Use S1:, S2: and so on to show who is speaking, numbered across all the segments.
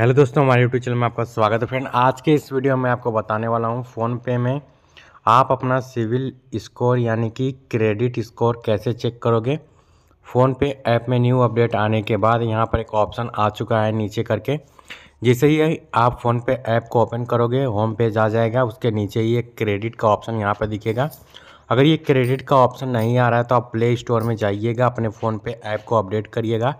S1: hello दोस्तों हमारे YouTube channel में आपका स्वागत है फ्रेंड आज के इस वीडियो में आपको बताने वाला हूँ फ़ोनपे में आप अपना सिविल स्कोर यानी कि क्रेडिट स्कोर कैसे चेक करोगे फ़ोनपे ऐप में न्यू अपडेट आने के बाद यहाँ पर एक ऑप्शन आ चुका है नीचे करके जैसे ही आप फ़ोनपे ऐप को ओपन करोगे होम पेज आ जाएगा उसके नीचे ही एक क्रेडिट का ऑप्शन यहाँ पर दिखेगा अगर ये क्रेडिट का ऑप्शन नहीं आ रहा है तो आप प्ले स्टोर में जाइएगा अपने फ़ोन पे ऐप को अपडेट करिएगा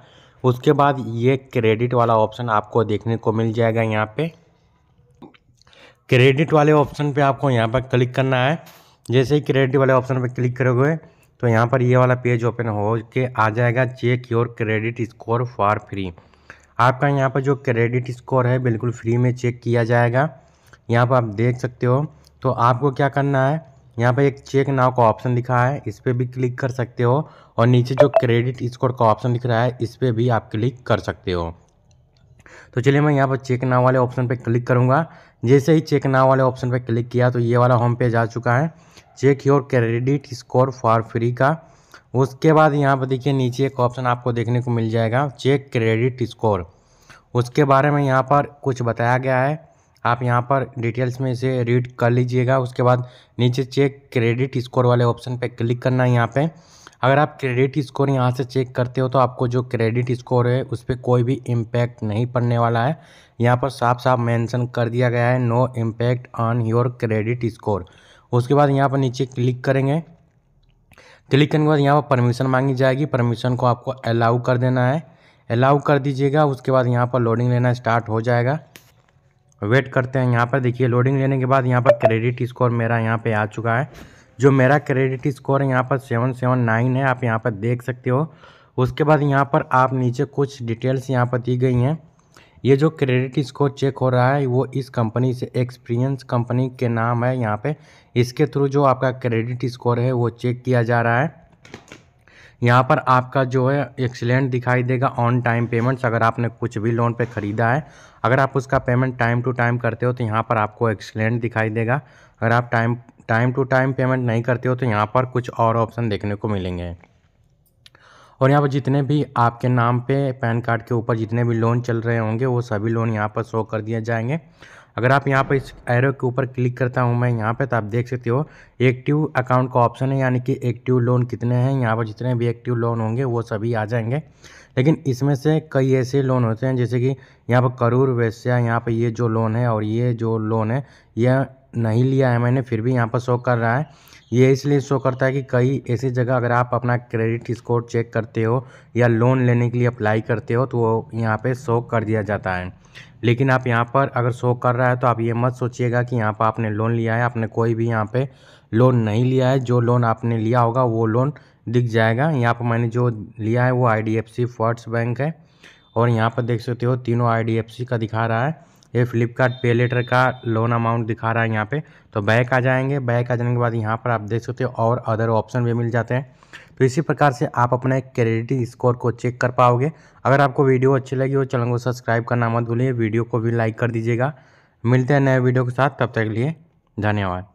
S1: उसके बाद ये क्रेडिट वाला ऑप्शन आपको देखने को मिल जाएगा यहाँ पे क्रेडिट वाले ऑप्शन पे आपको यहाँ पर क्लिक करना है जैसे ही क्रेडिट वाले ऑप्शन पर क्लिक करोगे तो यहाँ पर ये वाला पेज ओपन हो के आ जाएगा check your credit score for free आपका यहाँ पर जो क्रेडिट स्कोर है बिल्कुल फ्री में चेक किया जाएगा यहाँ पर आप देख सकते हो तो आपको क्या करना है यहाँ पे एक चेक नाव का ऑप्शन दिखा है इस पर भी क्लिक कर सकते हो और नीचे जो क्रेडिट स्कोर का ऑप्शन दिख रहा है इस पर भी आप क्लिक कर सकते हो तो चलिए मैं यहाँ पर चेक नाव वाले ऑप्शन पर क्लिक करूँगा जैसे ही चेक नाव वाले ऑप्शन पर क्लिक किया तो ये वाला होम पेज आ चुका है check your credit score for free का उसके बाद यहाँ पर देखिए नीचे एक ऑप्शन आपको देखने को मिल जाएगा चेक क्रेडिट स्कोर उसके बारे में यहाँ पर कुछ बताया गया है आप यहाँ पर डिटेल्स में इसे रीड कर लीजिएगा उसके बाद नीचे चेक क्रेडिट स्कोर वाले ऑप्शन पर क्लिक करना है यहाँ पर अगर आप क्रेडिट स्कोर यहाँ से चेक करते हो तो आपको जो क्रेडिट स्कोर है उस पर कोई भी इम्पैक्ट नहीं पड़ने वाला है यहाँ पर साफ साफ मेंशन कर दिया गया है no impact on your credit score उसके बाद यहाँ पर नीचे क्लिक करेंगे क्लिक करने के बाद यहाँ पर परमिशन मांगी जाएगी परमिशन को आपको अलाउ कर देना है अलाउ कर दीजिएगा उसके बाद यहाँ पर लोडिंग लेना स्टार्ट हो जाएगा वेट करते हैं यहाँ पर देखिए लोडिंग लेने के बाद यहाँ पर क्रेडिट स्कोर मेरा यहाँ पे आ चुका है जो मेरा क्रेडिट स्कोर है यहाँ पर सेवन सेवन नाइन है आप यहाँ पर देख सकते हो उसके बाद यहाँ पर आप नीचे कुछ डिटेल्स यहाँ पर दी गई हैं ये जो क्रेडिट स्कोर चेक हो रहा है वो इस कंपनी से एक्सपीरियंस कंपनी के नाम है यहाँ पर इसके थ्रू जो आपका क्रेडिट स्कोर है वो चेक किया जा रहा है यहाँ पर आपका जो है एक्सीलेंट दिखाई देगा ऑन टाइम पेमेंट्स अगर आपने कुछ भी लोन पे ख़रीदा है अगर आप उसका पेमेंट टाइम टू टाइम करते हो तो यहाँ पर आपको एक्सीलेंट दिखाई देगा अगर आप time time to time payment नहीं करते हो तो यहाँ पर कुछ और ऑप्शन देखने को मिलेंगे और यहाँ पर जितने भी आपके नाम पे पैन कार्ड के ऊपर जितने भी लोन चल रहे होंगे वो सभी लोन यहाँ पर शो कर दिए जाएंगे अगर आप यहाँ पर इस एरो के ऊपर क्लिक करता हूँ मैं यहाँ पे तो आप देख सकते हो एक्टिव अकाउंट का ऑप्शन है यानी कि एक्टिव लोन कितने हैं यहाँ पर जितने भी एक्टिव लोन होंगे वो सभी आ जाएंगे लेकिन इसमें से कई ऐसे लोन होते हैं जैसे कि यहाँ पर करूर वैश्या यहाँ पर ये जो लोन है और ये जो लोन है यह नहीं लिया है मैंने फिर भी यहाँ पर शो कर रहा है ये इसलिए शो करता है कि कई ऐसी जगह अगर आप अपना क्रेडिट स्कोर चेक करते हो या लोन लेने के लिए अप्लाई करते हो तो वो यहाँ पे शो कर दिया जाता है लेकिन आप यहाँ पर अगर शो कर रहा है तो आप ये मत सोचिएगा कि यहाँ पर आपने लोन लिया है आपने कोई भी यहाँ पर लोन नहीं लिया है जो लोन आपने लिया होगा वो लोन दिख जाएगा यहाँ पर मैंने जो लिया है वो I D F C First Bank है और यहाँ पर देख सकते हो तीनों आई डी एफ सी का दिखा रहा है ये फ्लिपकार्ट पे लेटर का लोन अमाउंट दिखा रहा है यहाँ पे तो बैक आ जाएंगे बैक आ जाने के बाद यहाँ पर आप देख सकते हो और अदर ऑप्शन भी मिल जाते हैं तो इसी प्रकार से आप अपने क्रेडिट स्कोर को चेक कर पाओगे अगर आपको वीडियो अच्छी लगी हो चैनल को सब्सक्राइब करना मत भूलिए वीडियो को भी लाइक कर दीजिएगा मिलते हैं नए वीडियो के साथ तब तक के लिए धन्यवाद